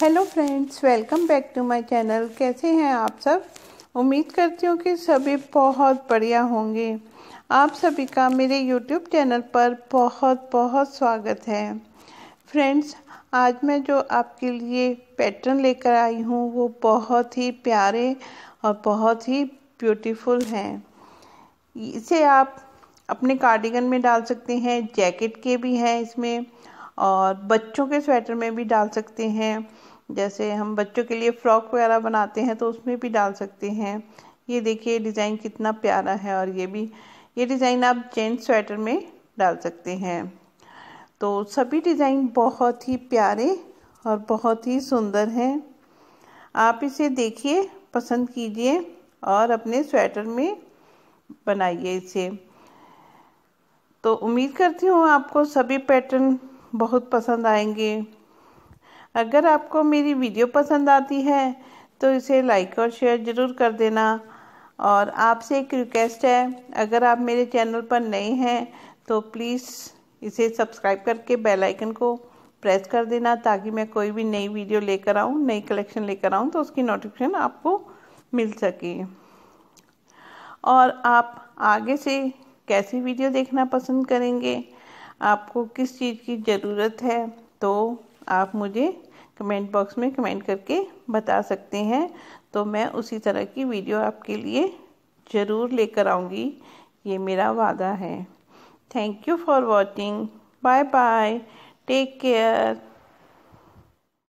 hello friends welcome back to my channel कैसे हैं आप सब उम्मीद करती हूँ कि सभी बहुत बढ़िया होंगे आप सभी का मेरे यूट्यूब चैनल पर बहुत बहुत स्वागत है फ्रेंड्स आज मैं जो आपके लिए पैटर्न लेकर आई हूँ वो बहुत ही प्यारे और बहुत ही ब्यूटीफुल हैं इसे आप अपने कार्डिगन में डाल सकते हैं जैकेट के भी हैं इसमें और बच्चों के स्वेटर में भी डाल सकते हैं जैसे हम बच्चों के लिए फ्रॉक वगैरह बनाते हैं तो उसमें भी डाल सकते हैं ये देखिए डिज़ाइन कितना प्यारा है और ये भी ये डिज़ाइन आप जेंट्स स्वेटर में डाल सकते हैं तो सभी डिज़ाइन बहुत ही प्यारे और बहुत ही सुंदर हैं आप इसे देखिए पसंद कीजिए और अपने स्वेटर में बनाइए इसे तो उम्मीद करती हूँ आपको सभी पैटर्न बहुत पसंद आएंगे अगर आपको मेरी वीडियो पसंद आती है तो इसे लाइक और शेयर ज़रूर कर देना और आपसे एक रिक्वेस्ट है अगर आप मेरे चैनल पर नए हैं तो प्लीज़ इसे सब्सक्राइब करके बेल आइकन को प्रेस कर देना ताकि मैं कोई भी नई वीडियो लेकर आऊँ नई कलेक्शन लेकर आऊँ तो उसकी नोटिफिकेशन आपको मिल सके और आप आगे से कैसी वीडियो देखना पसंद करेंगे आपको किस चीज़ की ज़रूरत है तो आप मुझे कमेंट बॉक्स में कमेंट करके बता सकते हैं तो मैं उसी तरह की वीडियो आपके लिए ज़रूर लेकर आऊँगी ये मेरा वादा है thank you for watching bye bye take care